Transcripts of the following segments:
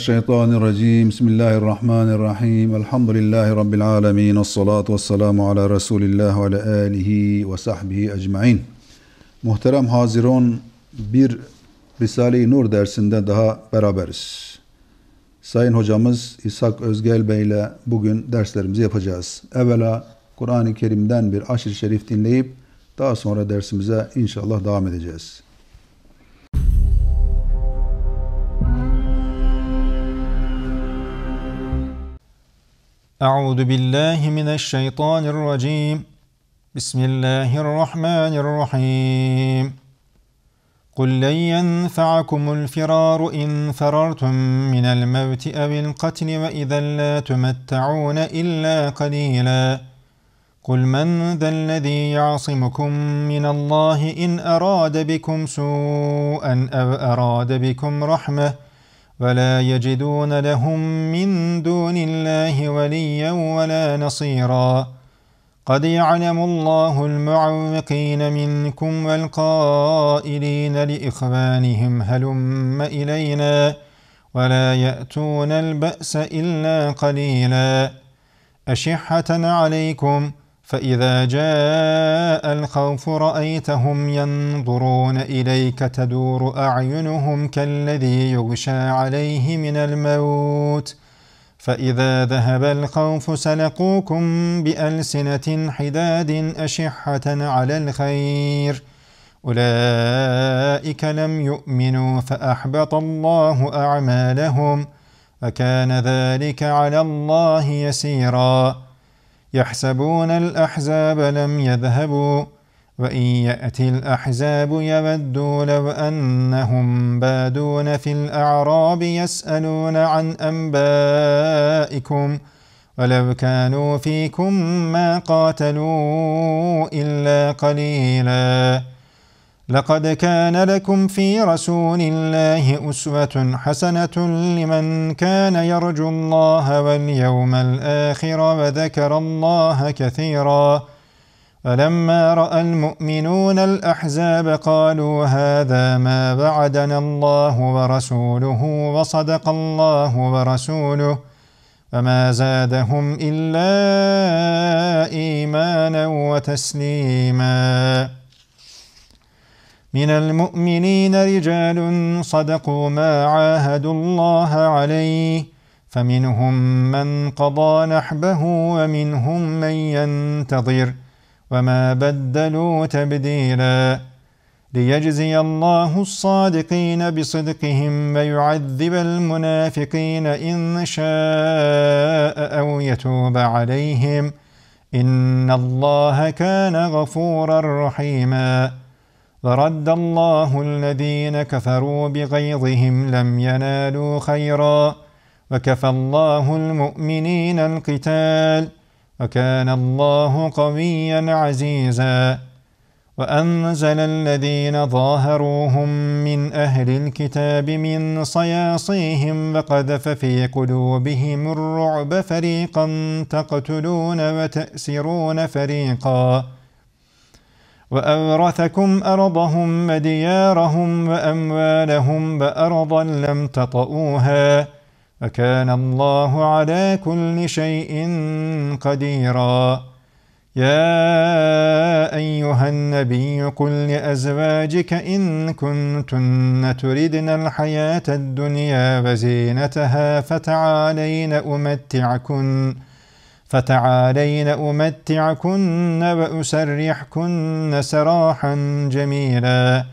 Mineşşeytanirracim. Bismillahirrahmanirrahim. Elhamdülillahi Rabbil alemin. Esselatu vesselamu ala Resulillah ve ala alihi ve sahbihi ecmain. Muhterem Haziron bir Risale-i Nur dersinde daha beraberiz. Sayın hocamız İshak Özgel Bey ile bugün derslerimizi yapacağız. Evvela Kur'an-ı Kerim'den bir aşır şerif dinleyip daha sonra dersimize inşallah devam edeceğiz. أعوذ بالله من الشيطان الرجيم بسم الله الرحمن الرحيم قل لن ينفعكم الفرار إن فررتم من الموت أو القتل وإذا لا تمتعون إلا قليلا قل من ذا الذي يعصمكم من الله إن أراد بكم سوءا أو أراد بكم رحمةً ولا يجدون لهم من دون الله وليا ولا نصيرا قد يعلم الله المعوقين منكم والقائلين لإخوانهم هلم إلينا ولا يأتون البأس إلا قليلا أشحة عليكم فإذا جاء الخوف رأيتهم ينظرون إليك تدور أعينهم كالذي يغشى عليه من الموت فإذا ذهب الخوف سلقوكم بألسنة حداد أشحة على الخير أولئك لم يؤمنوا فأحبط الله أعمالهم وكان ذلك على الله يسيراً يحسبون الأحزاب لم يذهبوا وإن يأتي الأحزاب يودوا لو أنهم بادون في الأعراب يسألون عن أنبائكم ولو كانوا فيكم ما قاتلوا إلا قليلاً لقد كان لكم في رسول الله أسوة حسنة لمن كان يرجو الله واليوم الآخر وذكر الله كثيرا فلما رأى المؤمنون الأحزاب قالوا هذا ما وعدنا الله ورسوله وصدق الله ورسوله فما زادهم إلا إيمانا وتسليماً من المؤمنين رجال صدقوا ما عاهدوا الله عليه فمنهم من قضى نحبه ومنهم من ينتظر وما بدلوا تبديلا ليجزي الله الصادقين بصدقهم ويعذب المنافقين إن شاء أو يتوب عليهم إن الله كان غفورا رحيماً ورد الله الذين كفروا بغيظهم لم ينالوا خيرا وكفى الله المؤمنين القتال وكان الله قويا عزيزا وأنزل الذين ظاهروهم من أهل الكتاب من صياصيهم وقذف في قلوبهم الرعب فريقا تقتلون وتأسرون فريقا وأورثكم أرضهم وديارهم وأموالهم وأرضا لم تطئوها وكان الله على كل شيء قديرا يا أيها النبي قل لأزواجك إن كنتن تردن الحياة الدنيا وزينتها فتعالين أمتعكن فتعالين أمتعكن وأسرحكن سراحا جميلا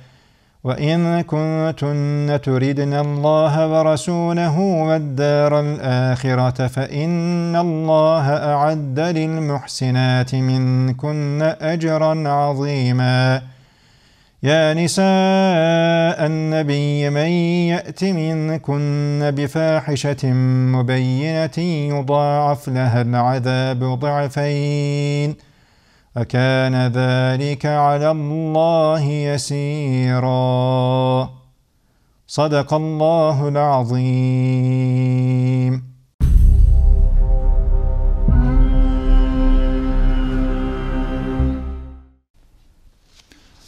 وإن كنتن تردن الله ورسوله والدار الآخرة فإن الله أعد للمحسنات منكن أجرا عظيماً يا نساء النبي من يأت منكن بفاحشة مبينة يضاعف لها العذاب ضعفين أكان ذلك على الله يسيرا صدق الله العظيم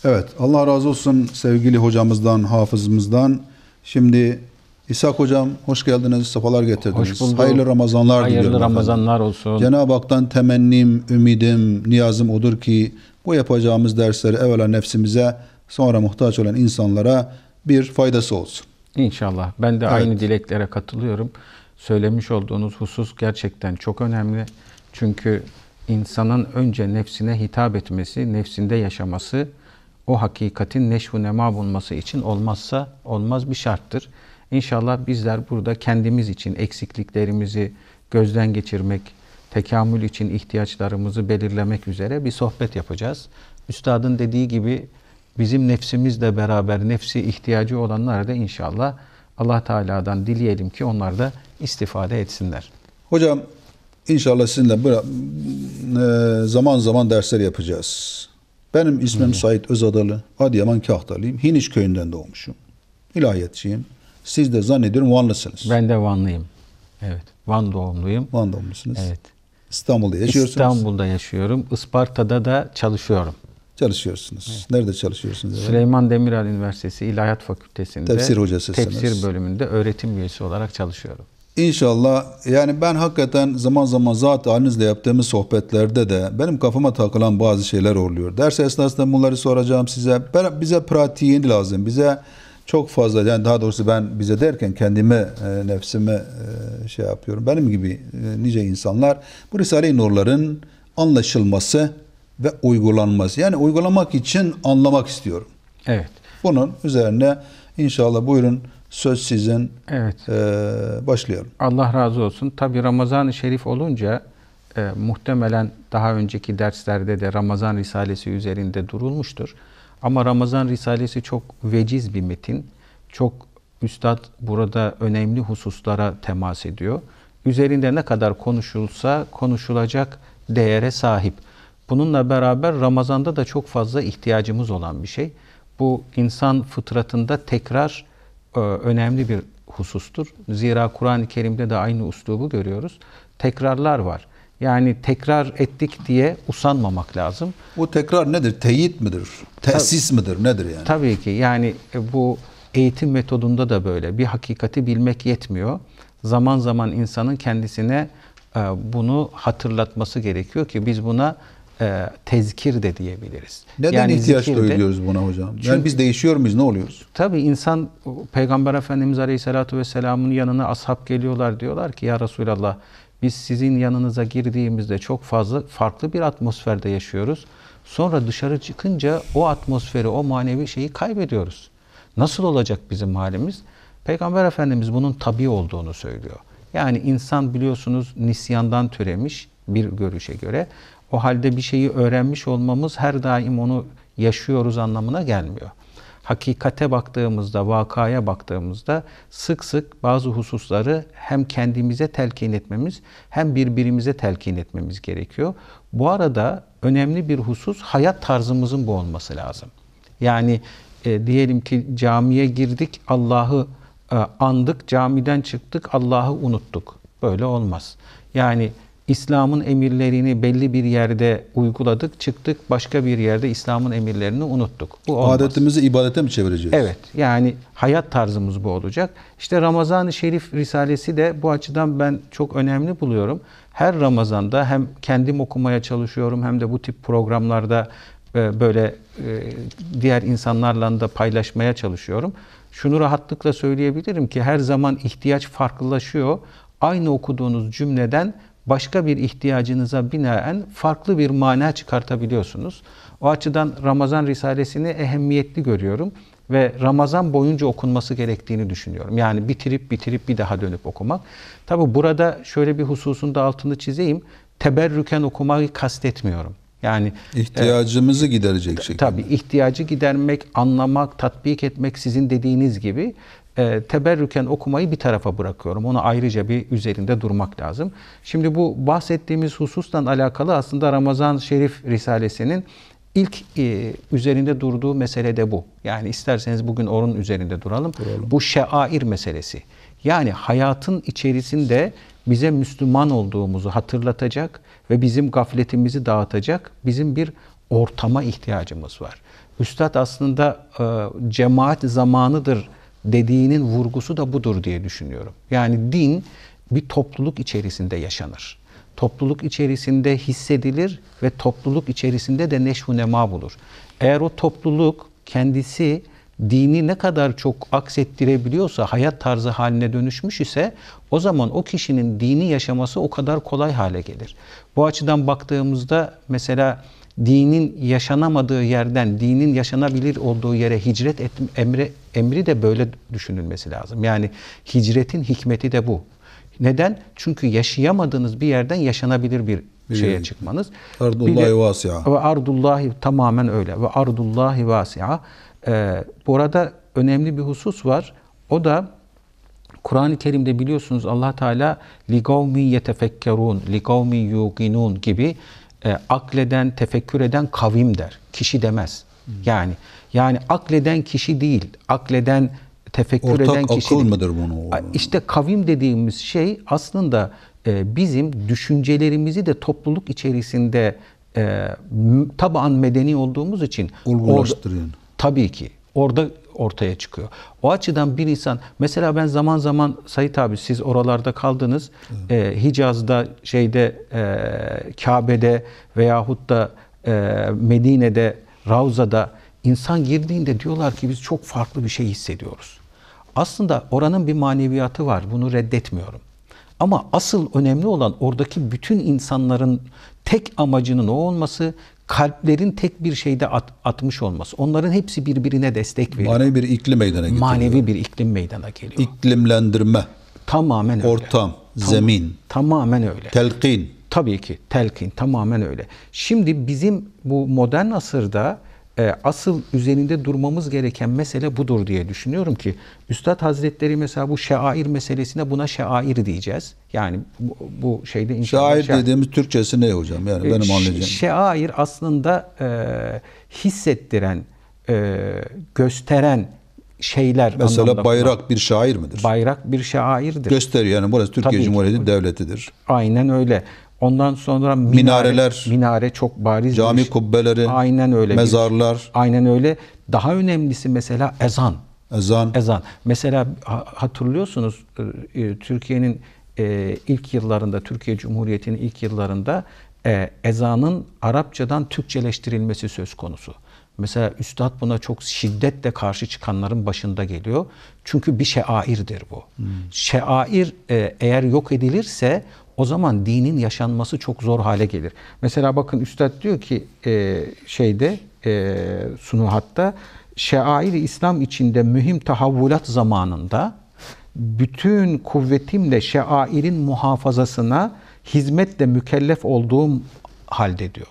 Evet, Allah razı olsun sevgili hocamızdan, hafızımızdan. Şimdi İshak hocam hoş geldiniz, sefalar getirdiniz. Hoş Hayırlı Ramazanlar Hayırlı diliyorum. Hayırlı Ramazanlar efendim. olsun. Cenab-ı Hak'tan temennim, ümidim, niyazım odur ki bu yapacağımız dersleri evvela nefsimize, sonra muhtaç olan insanlara bir faydası olsun. İnşallah. Ben de evet. aynı dileklere katılıyorum. Söylemiş olduğunuz husus gerçekten çok önemli. Çünkü insanın önce nefsine hitap etmesi, nefsinde yaşaması o hakikatin neşvu nema bulması için olmazsa olmaz bir şarttır. İnşallah bizler burada kendimiz için eksikliklerimizi gözden geçirmek, tekamül için ihtiyaçlarımızı belirlemek üzere bir sohbet yapacağız. Üstadın dediği gibi bizim nefsimizle beraber nefsi ihtiyacı olanlara da inşallah Allah Teala'dan dileyelim ki onlar da istifade etsinler. Hocam inşallah sizinle e, zaman zaman dersler yapacağız. Benim ismim hmm. Sait Özadalı. Adıyaman Kahtalıyım. Hiniş köyünden doğmuşum. İlahiyatçıyım. Siz de zannediyorum Vanlısınız. Ben de Vanlıyım. Evet. Van doğumluyum. Van doğumlusunuz. Evet. İstanbul'da yaşıyorsunuz. İstanbul'da yaşıyorum. Isparta'da da çalışıyorum. Çalışıyorsunuz. Evet. Nerede çalışıyorsunuz? Süleyman Demirel Üniversitesi İlahiyat Fakültesi'nde tefsir hocasısınız. Tefsir bölümünde öğretim üyesi olarak çalışıyorum. İnşallah yani ben hakikaten zaman zaman zat halinizle yaptığımız sohbetlerde de benim kafama takılan bazı şeyler oluyor. Ders esnasında bunları soracağım size. Ben, bize pratiğin lazım. Bize çok fazla yani daha doğrusu ben bize derken kendime e, nefsime e, şey yapıyorum. Benim gibi e, nice insanlar bu Risale-i Nurların anlaşılması ve uygulanması. Yani uygulamak için anlamak istiyorum. Evet. Bunun üzerine inşallah buyurun söz sizin. Evet. E, başlayalım. Allah razı olsun. Tabi Ramazan-ı Şerif olunca e, muhtemelen daha önceki derslerde de Ramazan Risalesi üzerinde durulmuştur. Ama Ramazan Risalesi çok veciz bir metin. Çok üstad burada önemli hususlara temas ediyor. Üzerinde ne kadar konuşulsa konuşulacak değere sahip. Bununla beraber Ramazan'da da çok fazla ihtiyacımız olan bir şey. Bu insan fıtratında tekrar e, önemli bir husustur. Zira Kur'an-ı Kerim'de de aynı uslubu görüyoruz. Tekrarlar var. Yani tekrar ettik diye usanmamak lazım. Bu tekrar nedir? Teyit midir? Tesis tabii, midir? Nedir yani? Tabii ki. Yani e, bu eğitim metodunda da böyle. Bir hakikati bilmek yetmiyor. Zaman zaman insanın kendisine e, bunu hatırlatması gerekiyor ki biz buna e, tezkir de diyebiliriz. Neden yani ihtiyaç duyuyoruz buna hocam? Çünkü, yani biz değişiyor muyuz? Ne oluyoruz? Tabii insan Peygamber Efendimiz Aleyhisselatü Vesselam'ın yanına ashab geliyorlar diyorlar ki ya Resulallah biz sizin yanınıza girdiğimizde çok fazla farklı bir atmosferde yaşıyoruz. Sonra dışarı çıkınca o atmosferi, o manevi şeyi kaybediyoruz. Nasıl olacak bizim halimiz? Peygamber Efendimiz bunun tabi olduğunu söylüyor. Yani insan biliyorsunuz nisyandan türemiş bir görüşe göre o halde bir şeyi öğrenmiş olmamız her daim onu yaşıyoruz anlamına gelmiyor. Hakikate baktığımızda, vakaya baktığımızda sık sık bazı hususları hem kendimize telkin etmemiz hem birbirimize telkin etmemiz gerekiyor. Bu arada önemli bir husus hayat tarzımızın bu olması lazım. Yani e, diyelim ki camiye girdik, Allah'ı e, andık, camiden çıktık, Allah'ı unuttuk. Böyle olmaz. Yani İslam'ın emirlerini belli bir yerde uyguladık, çıktık başka bir yerde İslam'ın emirlerini unuttuk. Bu olmaz. Adetimizi ibadete mi çevireceğiz? Evet. Yani hayat tarzımız bu olacak. İşte Ramazan-ı Şerif Risalesi de bu açıdan ben çok önemli buluyorum. Her Ramazan'da hem kendim okumaya çalışıyorum hem de bu tip programlarda e, böyle e, diğer insanlarla da paylaşmaya çalışıyorum. Şunu rahatlıkla söyleyebilirim ki her zaman ihtiyaç farklılaşıyor. Aynı okuduğunuz cümleden başka bir ihtiyacınıza binaen farklı bir mana çıkartabiliyorsunuz. O açıdan Ramazan Risalesini ehemmiyetli görüyorum ve Ramazan boyunca okunması gerektiğini düşünüyorum. Yani bitirip bitirip bir daha dönüp okumak. Tabi burada şöyle bir hususunda altını çizeyim. Teberrüken okumayı kastetmiyorum. Yani ihtiyacımızı e, giderecek şekilde. Tabii ihtiyacı gidermek, anlamak, tatbik etmek sizin dediğiniz gibi e, teberrüken okumayı bir tarafa bırakıyorum. Onu ayrıca bir üzerinde durmak lazım. Şimdi bu bahsettiğimiz husustan alakalı aslında Ramazan Şerif Risalesi'nin ilk e, üzerinde durduğu mesele de bu. Yani isterseniz bugün onun üzerinde duralım. duralım. Bu şair meselesi. Yani hayatın içerisinde bize Müslüman olduğumuzu hatırlatacak ve bizim gafletimizi dağıtacak bizim bir ortama ihtiyacımız var. Üstad aslında e, cemaat zamanıdır dediğinin vurgusu da budur diye düşünüyorum. Yani din bir topluluk içerisinde yaşanır. Topluluk içerisinde hissedilir ve topluluk içerisinde de neşvu nema bulur. Eğer o topluluk kendisi dini ne kadar çok aksettirebiliyorsa, hayat tarzı haline dönüşmüş ise o zaman o kişinin dini yaşaması o kadar kolay hale gelir. Bu açıdan baktığımızda mesela dinin yaşanamadığı yerden dinin yaşanabilir olduğu yere hicret et, emri, emri de böyle düşünülmesi lazım. Yani hicretin hikmeti de bu. Neden? Çünkü yaşayamadığınız bir yerden yaşanabilir bir şeye Bilmiyorum. çıkmanız. Ardullahi vasia Ve ardullahi tamamen öyle. Ve ardullahi vasia. Ee, bu arada önemli bir husus var. O da Kur'an-ı Kerim'de biliyorsunuz Allah Teala ligavmin yetefekkerun, ligavmin yuqinun gibi e, akleden, tefekkür eden kavim der. Kişi demez. Hmm. Yani yani akleden kişi değil, akleden tefekkür Ortak eden kişi. Ortak akıl mıdır bunu? İşte kavim dediğimiz şey aslında e, bizim düşüncelerimizi de topluluk içerisinde e, taban medeni olduğumuz için olgulaştırıyor. Or, Tabii ki. Orada ortaya çıkıyor. O açıdan bir insan mesela ben zaman zaman Sait abi siz oralarda kaldınız. Evet. E, Hicaz'da şeyde e, Kabe'de veyahut da e, Medine'de Ravza'da insan girdiğinde diyorlar ki biz çok farklı bir şey hissediyoruz. Aslında oranın bir maneviyatı var. Bunu reddetmiyorum. Ama asıl önemli olan oradaki bütün insanların tek amacının o olması, kalplerin tek bir şeyde at, atmış olması. Onların hepsi birbirine destek veriyor. Manevi bir iklim meydana geliyor. Manevi bir iklim meydana geliyor. İklimlendirme. Tamamen öyle. Ortam, Tam, zemin. Tamamen öyle. Telkin. Tabii ki telkin tamamen öyle. Şimdi bizim bu modern asırda ee, asıl üzerinde durmamız gereken mesele budur diye düşünüyorum ki Üstad Hazretleri mesela bu şair meselesine buna şair diyeceğiz. Yani bu, bu şeyde inşallah... Şair, şair dediğimiz Türkçesi ne hocam? Yani ee, benim anlayacağım. Şair aslında e, hissettiren, e, gösteren şeyler Mesela bayrak kullan. bir şair midir? Bayrak bir şairdir. Gösteriyor yani burası Türkiye Cumhuriyeti devletidir. Aynen öyle. Ondan sonra minare, minareler, minare çok bariz. Cami kubbeleri, aynen öyle. Mezarlar. Bir, aynen öyle. Daha önemlisi mesela ezan. Ezan. Ezan. Mesela hatırlıyorsunuz e, e, Türkiye'nin e, ilk yıllarında, Türkiye Cumhuriyeti'nin ilk yıllarında ezanın Arapçadan Türkçeleştirilmesi söz konusu. Mesela üstad buna çok şiddetle karşı çıkanların başında geliyor. Çünkü bir şeairdir bu. Hmm. Şeair eğer yok edilirse o zaman dinin yaşanması çok zor hale gelir. Mesela bakın Üstad diyor ki e, şeyde e, sunuhatta şair-i İslam içinde mühim tahavvulat zamanında bütün kuvvetimle şairin muhafazasına hizmetle mükellef olduğum halde diyor.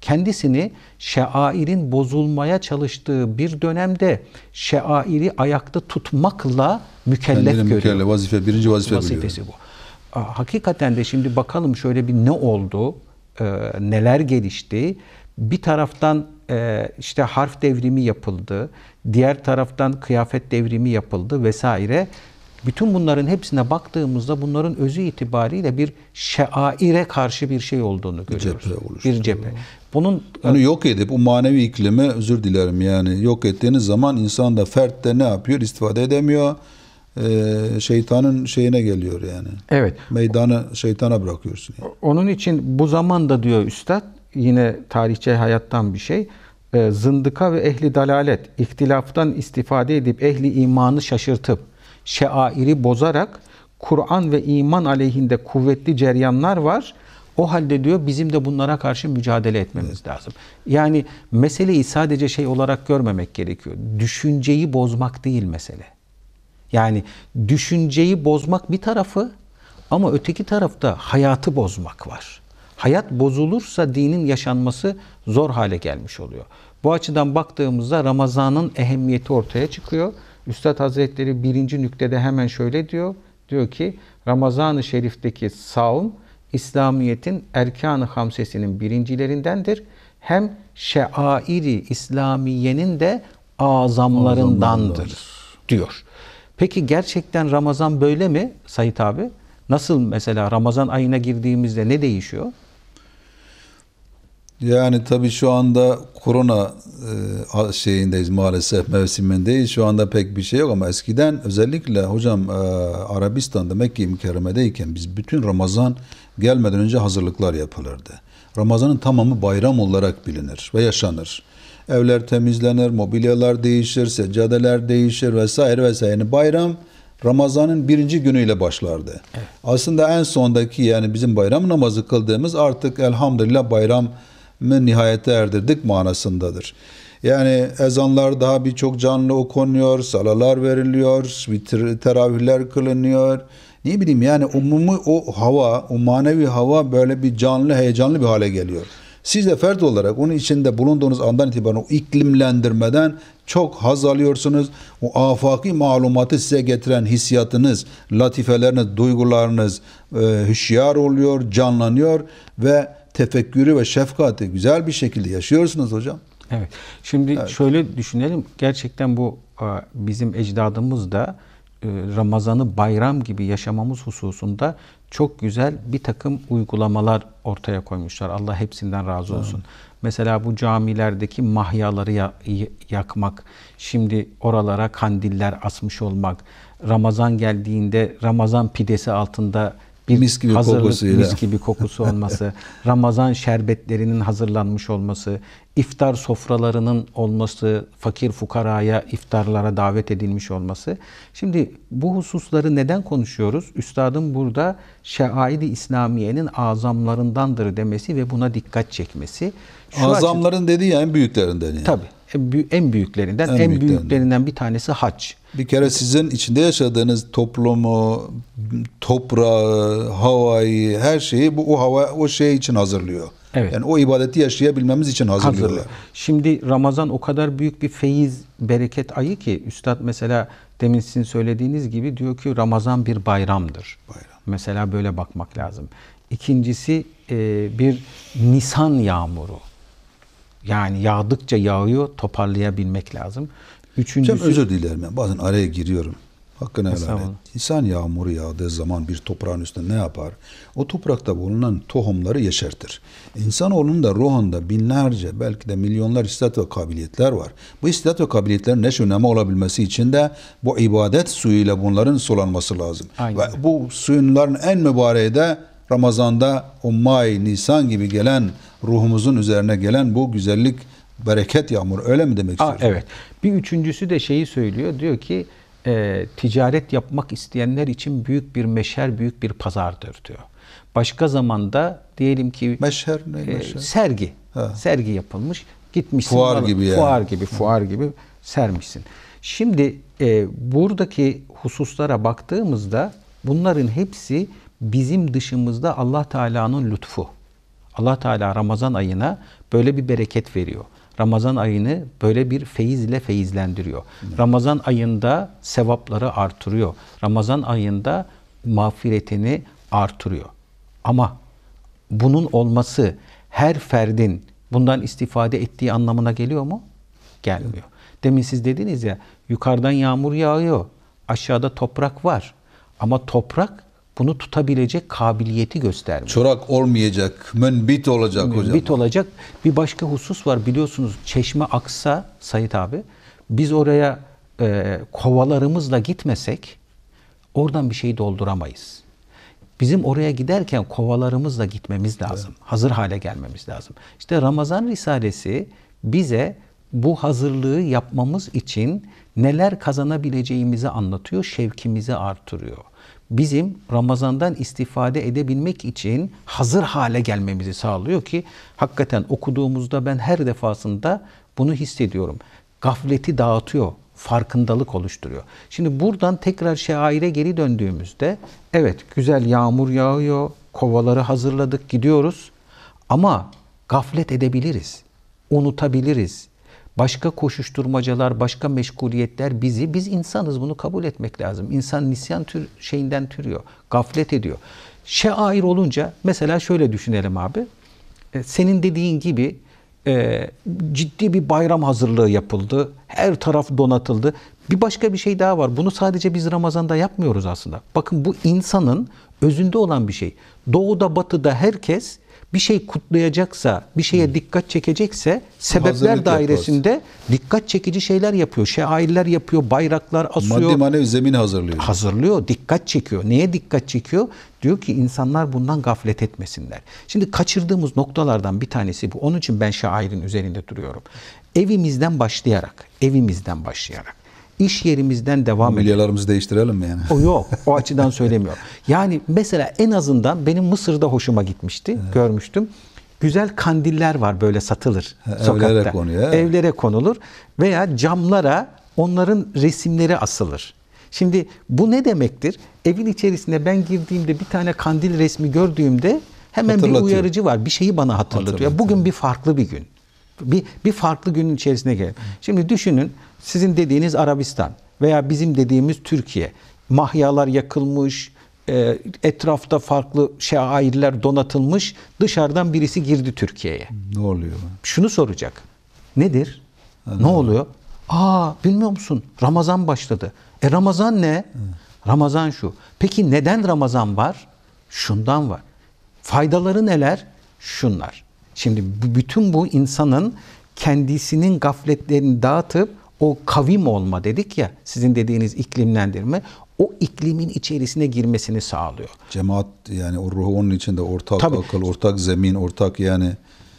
Kendisini şairin bozulmaya çalıştığı bir dönemde şairi ayakta tutmakla mükellef Kendine görüyor. Mükellef, vazife, birinci vazife Vazifesi biliyor. bu hakikaten de şimdi bakalım şöyle bir ne oldu, e, neler gelişti. Bir taraftan e, işte harf devrimi yapıldı, diğer taraftan kıyafet devrimi yapıldı vesaire. Bütün bunların hepsine baktığımızda bunların özü itibariyle bir şeaire karşı bir şey olduğunu görüyoruz. Bir Cephe oluşturuyor. Bir cephe. Bunun onu yok edip o manevi iklimi özür dilerim yani yok ettiğiniz zaman insan da fert de ne yapıyor? istifade edemiyor. E, şeytanın şeyine geliyor yani. Evet. Meydanı şeytana bırakıyorsun. Yani. Onun için bu zamanda diyor üstad yine tarihçe hayattan bir şey. E, zındıka ve ehli dalalet ihtilaftan istifade edip ehli imanı şaşırtıp şeairi bozarak Kur'an ve iman aleyhinde kuvvetli ceryanlar var. O halde diyor bizim de bunlara karşı mücadele etmemiz evet. lazım. Yani meseleyi sadece şey olarak görmemek gerekiyor. Düşünceyi bozmak değil mesele. Yani düşünceyi bozmak bir tarafı ama öteki tarafta hayatı bozmak var. Hayat bozulursa dinin yaşanması zor hale gelmiş oluyor. Bu açıdan baktığımızda Ramazan'ın ehemmiyeti ortaya çıkıyor. Üstad Hazretleri birinci nüktede hemen şöyle diyor. Diyor ki Ramazan-ı Şerif'teki saum İslamiyet'in erkan-ı hamsesinin birincilerindendir. Hem şeairi İslamiye'nin de azamlarındandır diyor. Peki gerçekten Ramazan böyle mi Sayit abi? Nasıl mesela Ramazan ayına girdiğimizde ne değişiyor? Yani tabii şu anda korona e, şeyindeyiz maalesef mevsimindeyiz. Şu anda pek bir şey yok ama eskiden özellikle hocam e, Arabistan'da Mekke-i Mükerreme'deyken biz bütün Ramazan gelmeden önce hazırlıklar yapılırdı. Ramazan'ın tamamı bayram olarak bilinir ve yaşanır. Evler temizlenir, mobilyalar değişir, seccadeler değişir vesaire vesaire. Yani bayram Ramazan'ın birinci günüyle başlardı. Evet. Aslında en sondaki yani bizim bayram namazı kıldığımız artık elhamdülillah bayramı nihayete erdirdik manasındadır. Yani ezanlar daha birçok canlı okunuyor, salalar veriliyor, bitir teravihler kılınıyor. Ne bileyim yani umumi o hava, o manevi hava böyle bir canlı, heyecanlı bir hale geliyor. Siz de fert olarak onun içinde bulunduğunuz andan itibaren o iklimlendirmeden çok haz alıyorsunuz. O afaki malumatı size getiren hissiyatınız, latifeleriniz, duygularınız e, hüşyar oluyor, canlanıyor ve tefekkürü ve şefkati güzel bir şekilde yaşıyorsunuz hocam. Evet. Şimdi evet. şöyle düşünelim. Gerçekten bu bizim ecdadımız da e, Ramazan'ı bayram gibi yaşamamız hususunda çok güzel bir takım uygulamalar ortaya koymuşlar. Allah hepsinden razı olsun. Evet. Mesela bu camilerdeki mahyaları yakmak, şimdi oralara kandiller asmış olmak, Ramazan geldiğinde Ramazan pidesi altında bir mis gibi kokusu mis gibi kokusu olması, Ramazan şerbetlerinin hazırlanmış olması, iftar sofralarının olması, fakir fukaraya iftarlara davet edilmiş olması. Şimdi bu hususları neden konuşuyoruz? Üstadım burada şeaid-i İslamiye'nin azamlarındandır demesi ve buna dikkat çekmesi. Şu Azamların açı... dediği en büyüklerinden yani. Tabii. E, en büyüklerinden, en, en büyüklerinden. büyüklerinden bir tanesi hac bir kere sizin içinde yaşadığınız toplumu, toprağı, havayı, her şeyi bu o hava o şey için hazırlıyor. Evet. Yani o ibadeti yaşayabilmemiz için hazırlıyorlar. Hazır. Şimdi Ramazan o kadar büyük bir feyiz, bereket ayı ki üstad mesela demin sizin söylediğiniz gibi diyor ki Ramazan bir bayramdır. Bayram. Mesela böyle bakmak lazım. İkincisi e, bir Nisan yağmuru. Yani yağdıkça yağıyor toparlayabilmek lazım. Üçüncüsü... Sen özür dilerim. Yani. Bazen araya giriyorum. Hakkını helal et. İnsan yağmuru yağdığı zaman bir toprağın üstünde ne yapar? O toprakta bulunan tohumları yeşertir. İnsanoğlunun da ruhunda binlerce belki de milyonlar istidat ve kabiliyetler var. Bu istidat ve kabiliyetlerin neşöneme olabilmesi için de bu ibadet suyuyla bunların sulanması lazım. Aynen. Ve bu suyunların en mübareği de Ramazan'da o May, Nisan gibi gelen ruhumuzun üzerine gelen bu güzellik bereket yağmur öyle mi demek istiyorsun? Aa, evet. Bir üçüncüsü de şeyi söylüyor. Diyor ki e, ticaret yapmak isteyenler için büyük bir meşer büyük bir pazardır diyor. Başka zamanda diyelim ki meşer ne e, meşher? E, sergi. Ha. Sergi yapılmış. Gitmişsin. Fuar bana, gibi yani. Fuar gibi, fuar gibi sermişsin. Şimdi e, buradaki hususlara baktığımızda bunların hepsi bizim dışımızda Allah Teala'nın lütfu. Allah Teala Ramazan ayına böyle bir bereket veriyor. Ramazan ayını böyle bir feyiz ile feyizlendiriyor. Evet. Ramazan ayında sevapları artırıyor. Ramazan ayında mağfiretini artırıyor. Ama bunun olması her ferdin bundan istifade ettiği anlamına geliyor mu? Gelmiyor. Demin siz dediniz ya yukarıdan yağmur yağıyor. Aşağıda toprak var. Ama toprak bunu tutabilecek kabiliyeti göstermiyor. Çorak olmayacak, münbit olacak münbit hocam. Münbit olacak. Bir başka husus var biliyorsunuz çeşme aksa Sayit abi biz oraya e, kovalarımızla gitmesek oradan bir şey dolduramayız. Bizim oraya giderken kovalarımızla gitmemiz lazım. Evet. Hazır hale gelmemiz lazım. İşte Ramazan Risalesi bize bu hazırlığı yapmamız için neler kazanabileceğimizi anlatıyor, şevkimizi artırıyor bizim Ramazan'dan istifade edebilmek için hazır hale gelmemizi sağlıyor ki hakikaten okuduğumuzda ben her defasında bunu hissediyorum. Gafleti dağıtıyor, farkındalık oluşturuyor. Şimdi buradan tekrar şaire geri döndüğümüzde evet güzel yağmur yağıyor, kovaları hazırladık, gidiyoruz ama gaflet edebiliriz, unutabiliriz başka koşuşturmacalar, başka meşguliyetler bizi, biz insanız bunu kabul etmek lazım. İnsan nisyan tür şeyinden türüyor, gaflet ediyor. Şair olunca mesela şöyle düşünelim abi. E, senin dediğin gibi e, ciddi bir bayram hazırlığı yapıldı. Her taraf donatıldı. Bir başka bir şey daha var. Bunu sadece biz Ramazan'da yapmıyoruz aslında. Bakın bu insanın özünde olan bir şey. Doğuda, batıda herkes bir şey kutlayacaksa, bir şeye dikkat çekecekse sebepler Hazırlık dairesinde yaparsın. dikkat çekici şeyler yapıyor. Şairler yapıyor, bayraklar asıyor. Maddi manevi zemin hazırlıyor. Hazırlıyor, dikkat çekiyor. Neye dikkat çekiyor? Diyor ki insanlar bundan gaflet etmesinler. Şimdi kaçırdığımız noktalardan bir tanesi bu. Onun için ben şairin üzerinde duruyorum. Evimizden başlayarak, evimizden başlayarak iş yerimizden devam edelim. Milyalarımızı değiştirelim mi yani? O yok. O açıdan söylemiyor. Yani mesela en azından benim Mısır'da hoşuma gitmişti. Evet. Görmüştüm. Güzel kandiller var böyle satılır Evlere sokakta. Evlere konuyor. Evlere konulur veya camlara onların resimleri asılır. Şimdi bu ne demektir? Evin içerisinde ben girdiğimde bir tane kandil resmi gördüğümde hemen bir uyarıcı var. Bir şeyi bana hatırlatıyor. Bugün bir farklı bir gün. Bir, bir farklı günün içerisine gel. Şimdi düşünün sizin dediğiniz Arabistan veya bizim dediğimiz Türkiye. Mahyalar yakılmış, e, etrafta farklı şairler donatılmış. Dışarıdan birisi girdi Türkiye'ye. Ne oluyor? Şunu soracak. Nedir? Anladım. Ne oluyor? Aa bilmiyor musun? Ramazan başladı. E Ramazan ne? Hı. Ramazan şu. Peki neden Ramazan var? Şundan var. Faydaları neler? Şunlar. Şimdi bütün bu insanın kendisinin gafletlerini dağıtıp o kavim olma dedik ya sizin dediğiniz iklimlendirme o iklimin içerisine girmesini sağlıyor. Cemaat yani o ruhu onun içinde ortak Tabii, akıl, ortak zemin, ortak yani.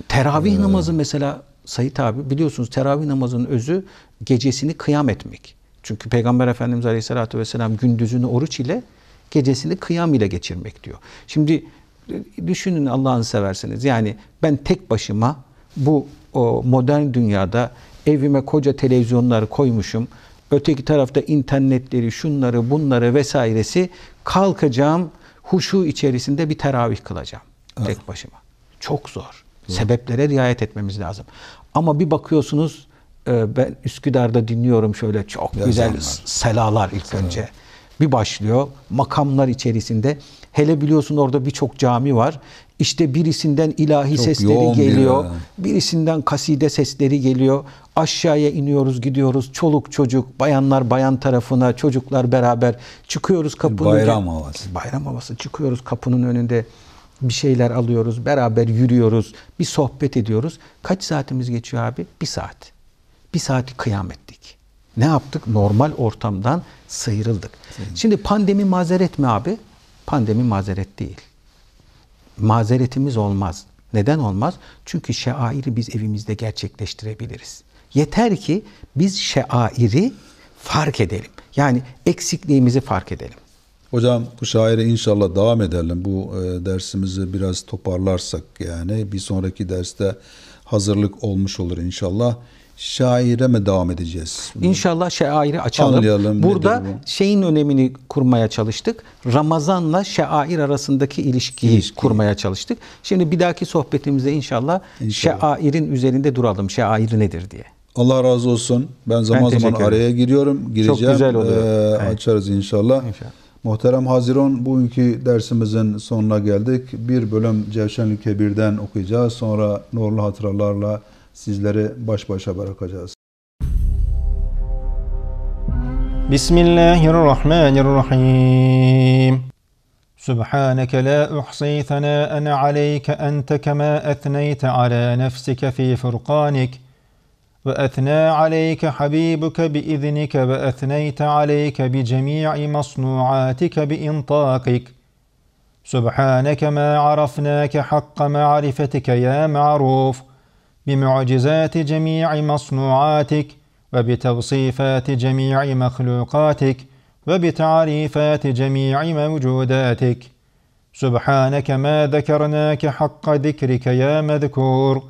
Teravih e, namazı mesela Sayit abi biliyorsunuz teravih namazının özü gecesini kıyam etmek. Çünkü Peygamber Efendimiz Aleyhisselatü Vesselam gündüzünü oruç ile gecesini kıyam ile geçirmek diyor. Şimdi e, düşünün Allah'ını seversiniz. Yani ben tek başıma bu o modern dünyada Evime koca televizyonları koymuşum. Öteki tarafta internetleri, şunları, bunları vesairesi. Kalkacağım huşu içerisinde bir teravih kılacağım. Evet. Tek başıma. Çok zor. Evet. Sebeplere riayet etmemiz lazım. Ama bir bakıyorsunuz e, ben Üsküdar'da dinliyorum şöyle çok güzel selalar ilk Selalar. önce. Bir başlıyor makamlar içerisinde Hele biliyorsun orada birçok cami var. İşte birisinden ilahi Çok sesleri geliyor. Ya. Birisinden kaside sesleri geliyor. Aşağıya iniyoruz, gidiyoruz. Çoluk çocuk, bayanlar bayan tarafına, çocuklar beraber çıkıyoruz kapının Bayram önünde. havası. Bayram havası. Çıkıyoruz kapının önünde bir şeyler alıyoruz, beraber yürüyoruz, bir sohbet ediyoruz. Kaç saatimiz geçiyor abi? Bir saat. Bir saati kıyam ettik. Ne yaptık? Normal ortamdan sıyrıldık. Şimdi pandemi mazeret mi abi? Pandemi mazeret değil. Mazeretimiz olmaz. Neden olmaz? Çünkü şeairi biz evimizde gerçekleştirebiliriz. Yeter ki biz şeairi fark edelim. Yani eksikliğimizi fark edelim. Hocam bu şaire inşallah devam edelim. Bu e, dersimizi biraz toparlarsak yani bir sonraki derste hazırlık olmuş olur inşallah şaire mi devam edeceğiz? Bunu? İnşallah şairi açalım. Anlayalım, Burada bu? şeyin önemini kurmaya çalıştık. Ramazanla şair arasındaki ilişkiyi İlişki. kurmaya çalıştık. Şimdi bir dahaki sohbetimizde inşallah, inşallah. şairin üzerinde duralım. Şair nedir diye. Allah razı olsun. Ben zaman ben zaman araya giriyorum. Gireceğim. Çok güzel oluyor. Ee, evet. Açarız inşallah. inşallah. Muhterem Haziran bugünkü dersimizin sonuna geldik. Bir bölüm Cevşenlik Kebir'den okuyacağız. Sonra Nurlu Hatıralarla sizleri baş başa bırakacağız. Bismillahirrahmanirrahim. سبحانك لا أحصي ثناء عليك أنت كما أثنيت على نفسك في فرقانك وأثنى عليك حبيبك بإذنك وأثنيت عليك بجميع مصنوعاتك بإنطاقك سبحانك ما عرفناك حق معرفتك يا معروف بمعجزات جميع مصنوعاتك وبتوصيفات جميع مخلوقاتك وبتعريفات جميع موجوداتك سبحانك ما ذكرناك حق ذكرك يا مذكور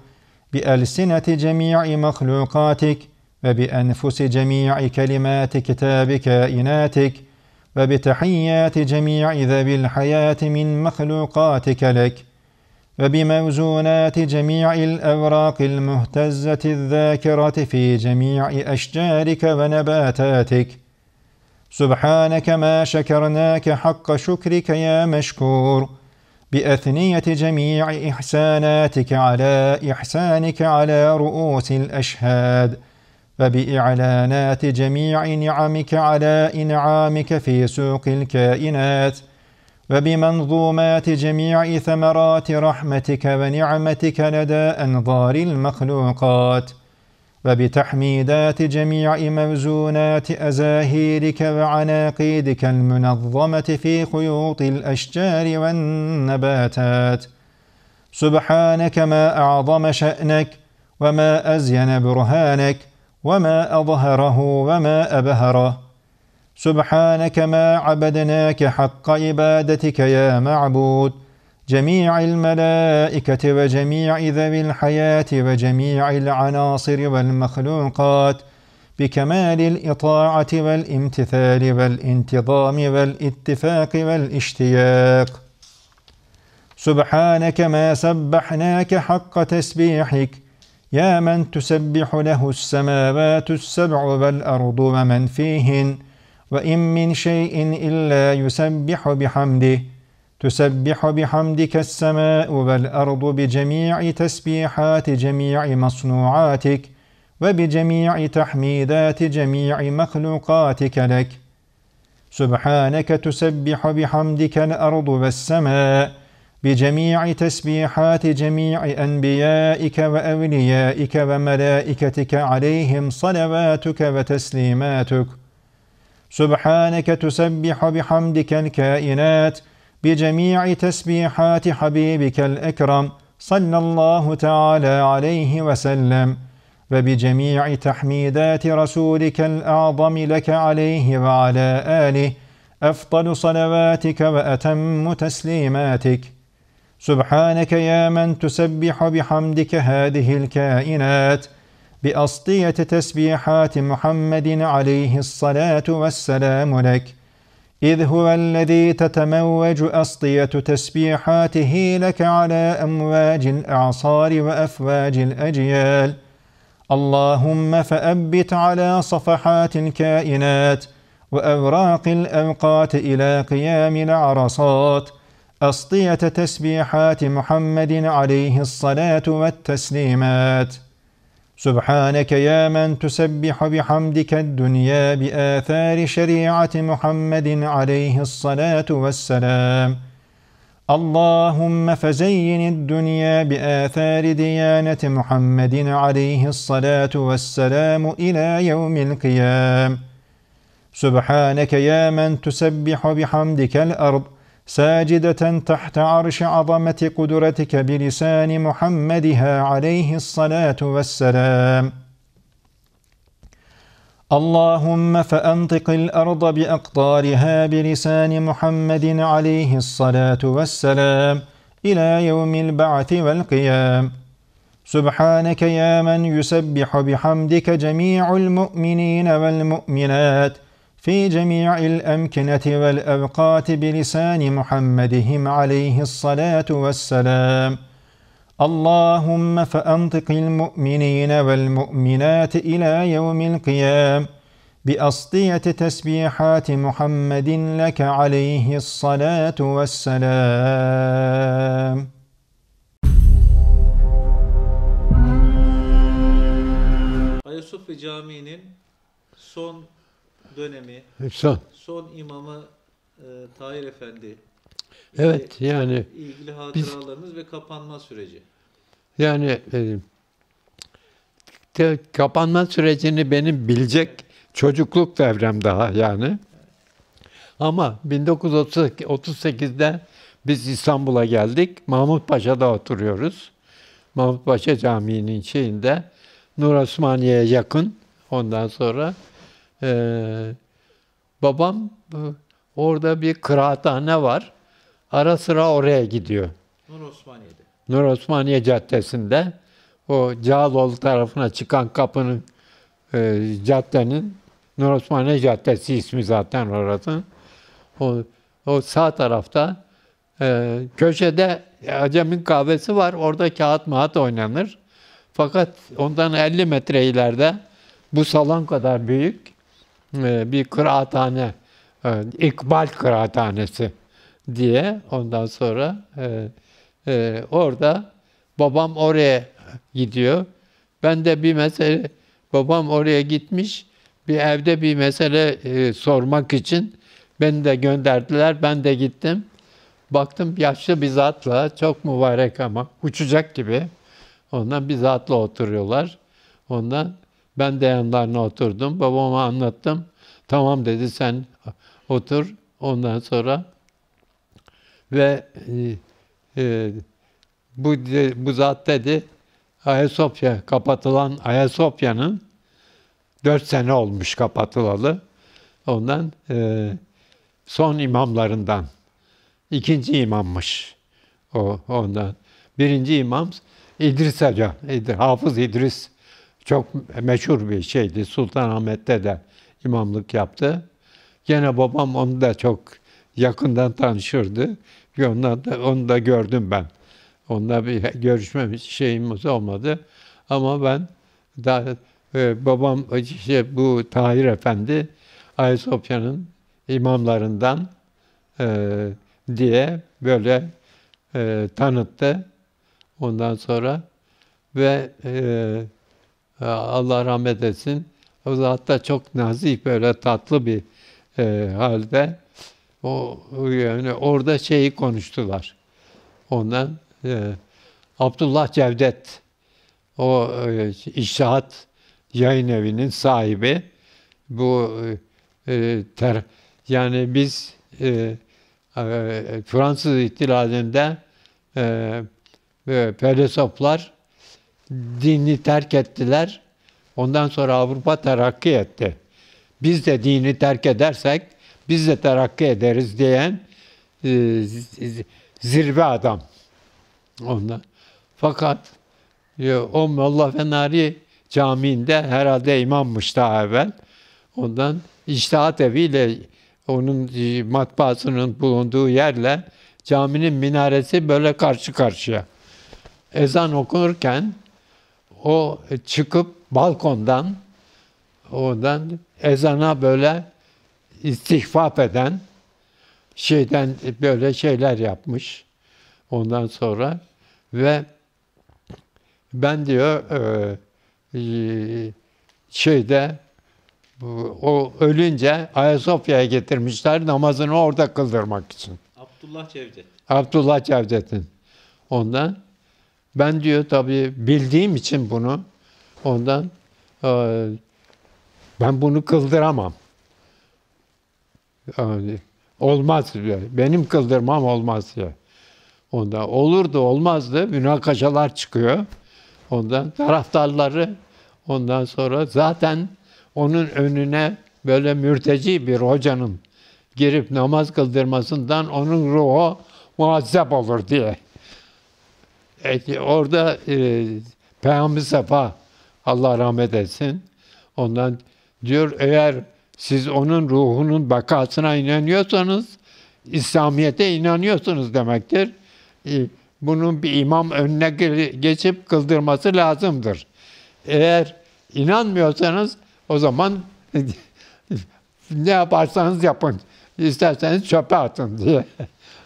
بألسنة جميع مخلوقاتك وبأنفس جميع كلمات كتاب كائناتك وبتحيات جميع ذوي الحياة من مخلوقاتك لك فبموزونات جميع الأوراق المهتزة الذاكرة في جميع أشجارك ونباتاتك سبحانك ما شكرناك حق شكرك يا مشكور بأثنية جميع إحساناتك على إحسانك على رؤوس الأشهاد وبإعلانات جميع نعمك على إنعامك في سوق الكائنات ۖ وبمنظومات جميع ثمرات رحمتك ونعمتك لدى أنظار المخلوقات وبتحميدات جميع موزونات أزاهيرك وعناقيدك المنظمة في خيوط الأشجار والنباتات سبحانك ما أعظم شأنك وما أزين برهانك وما أظهره وما أبهره سبحانك ما عبدناك حق عبادتك يا معبود جميع الملائكة وجميع ذوي الحياة وجميع العناصر والمخلوقات بكمال الإطاعة والامتثال والانتظام والاتفاق والاشتياق سبحانك ما سبحناك حق تسبيحك يا من تسبح له السماوات السبع والأرض ومن فيهن وإن من شيء إلا يسبح بحمده تسبح بحمدك السماء والأرض بجميع تسبيحات جميع مصنوعاتك وبجميع تحميدات جميع مخلوقاتك لك سبحانك تسبح بحمدك الأرض والسماء بجميع تسبيحات جميع أنبيائك وأوليائك وملائكتك عليهم صلواتك وتسليماتك سبحانك تسبح بحمدك الكائنات بجميع تسبيحات حبيبك الأكرم صلى الله تعالى عليه وسلم وبجميع تحميدات رسولك الأعظم لك عليه وعلى آله أفضل صلواتك وأتم تسليماتك سبحانك يا من تسبح بحمدك هذه الكائنات بأسطية تسبيحات محمد عليه الصلاة والسلام لك إذ هو الذي تتموج أسطية تسبيحاته لك على أمواج الأعصار وأفواج الأجيال اللهم فأبت على صفحات الكائنات وأوراق الأوقات إلى قيام العرصات أسطية تسبيحات محمد عليه الصلاة والتسليمات سبحانك يا من تسبح بحمدك الدنيا بآثار شريعة محمد عليه الصلاة والسلام اللهم فزين الدنيا بآثار ديانة محمد عليه الصلاة والسلام إلى يوم القيام سبحانك يا من تسبح بحمدك الأرض ساجدة تحت عرش عظمة قدرتك بلسان محمدها عليه الصلاة والسلام اللهم فأنطق الأرض بأقطارها بلسان محمد عليه الصلاة والسلام إلى يوم البعث والقيام سبحانك يا من يسبح بحمدك جميع المؤمنين والمؤمنات في جميع الأمكنة والأوقات بلسان محمدهم عليه الصلاة والسلام اللهم فأنطق المؤمنين والمؤمنات إلى يوم القيام بأسطية تسبيحات محمد لك عليه الصلاة والسلام Ayasofya جامين son dönemi, son, son imamı e, Tahir Efendi. Evet e, yani ilgili hatıralarınız biz, ve kapanma süreci. Yani e, te, kapanma sürecini benim bilecek çocukluk devrem daha yani. Ama 1938'de biz İstanbul'a geldik. Mahmut Paşa'da oturuyoruz. Mahmut Paşa Camii'nin şeyinde Nur Osmaniye'ye yakın. Ondan sonra ee, babam e, orada bir kıraathane var. Ara sıra oraya gidiyor. Nur Osmaniye'de. Nur Osmaniye Caddesi'nde o Cağaloğlu tarafına çıkan kapının e, caddenin Nur Osmaniye Caddesi ismi zaten orası. O, o sağ tarafta e, köşede Acem'in kahvesi var. Orada kağıt mahat oynanır. Fakat ondan 50 metre ileride bu salon kadar büyük ee, bir kıraathane, e, İkbal Kıraathanesi diye ondan sonra e, e, orada babam oraya gidiyor. Ben de bir mesele, babam oraya gitmiş, bir evde bir mesele sormak için beni de gönderdiler, ben de gittim. Baktım yaşlı bir zatla, çok mübarek ama uçacak gibi. Ondan bir zatla oturuyorlar. Ondan ben de yanlarına oturdum. Babama anlattım. Tamam dedi sen otur. Ondan sonra ve e, e bu bu zat dedi Ayasofya kapatılan Ayasofya'nın dört sene olmuş kapatılalı. Ondan e, son imamlarından ikinci imammış o ondan. Birinci imam İdris Hoca, Hafız İdris çok meşhur bir şeydi. Sultanahmet'te de imamlık yaptı. Gene babam onu da çok yakından tanışırdı. Ve ondan da, onu da gördüm ben. Onunla bir görüşmemiz şeyimiz olmadı. Ama ben daha e, babam işte şey, bu Tahir Efendi Ayasofya'nın imamlarından e, diye böyle e, tanıttı. Ondan sonra ve e, ee, Allah rahmet etsin. O da çok nazik böyle tatlı bir e, halde o yani orada şeyi konuştular. Ondan e, Abdullah Cevdet o e, İştihat Yayın Evi'nin sahibi bu e, ter, yani biz e, e, Fransız ihtilalinde e, e, filozoflar dini terk ettiler. Ondan sonra Avrupa terakki etti. Biz de dini terk edersek biz de terakki ederiz diyen e, zirve adam. Ondan. Fakat e, o Molla Fenari Camii'nde herhalde imammış daha evvel. Ondan İçtihat Evi ile onun e, matbaasının bulunduğu yerle caminin minaresi böyle karşı karşıya. Ezan okunurken o çıkıp balkondan oradan ezana böyle istihfaf eden şeyden böyle şeyler yapmış. Ondan sonra ve ben diyor e, e, şeyde o ölünce Ayasofya'ya getirmişler namazını orada kıldırmak için. Abdullah Cevdet. Abdullah Cevdet'in. Ondan ben diyor tabii bildiğim için bunu ondan e, ben bunu kıldıramam. Yani, olmaz diyor. Benim kıldırmam olmaz diyor. onda olurdu olmazdı münakaşalar çıkıyor. Ondan taraftarları ondan sonra zaten onun önüne böyle mürteci bir hocanın girip namaz kıldırmasından onun ruhu muazzep olur diye e, orada e, Peyami Safa Allah rahmet etsin. Ondan diyor eğer siz onun ruhunun bakasına inanıyorsanız İslamiyete inanıyorsunuz demektir. E, bunun bir imam önüne geçip kıldırması lazımdır. Eğer inanmıyorsanız o zaman ne yaparsanız yapın. İsterseniz çöpe atın diye.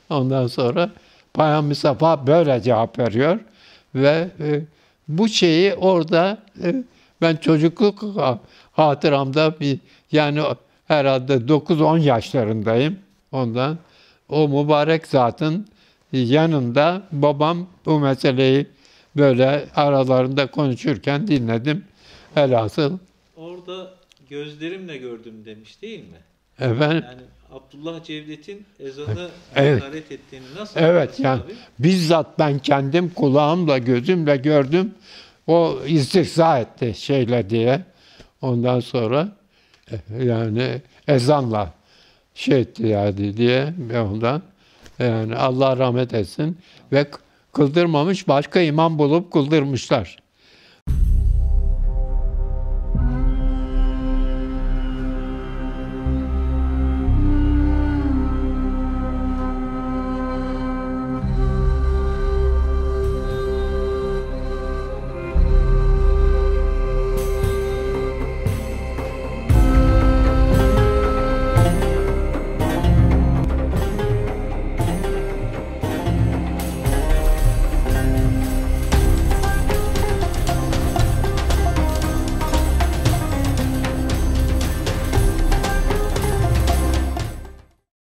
Ondan sonra Bayan Mustafa böyle cevap veriyor ve e, bu şeyi orada e, ben çocukluk hatıramda bir yani herhalde 9-10 yaşlarındayım ondan. O mübarek zatın yanında babam bu meseleyi böyle aralarında konuşurken dinledim. Elhasıl. Orada gözlerimle gördüm demiş değil mi? Efendim? Yani Abdullah Cevdet'in ezanı evet. hakaret ettiğini nasıl Evet yani abi? bizzat ben kendim kulağımla gözümle gördüm. O istihza etti şeyle diye. Ondan sonra eh, yani ezanla şey etti yani diye ve ondan yani Allah rahmet etsin ve kıldırmamış başka imam bulup kıldırmışlar.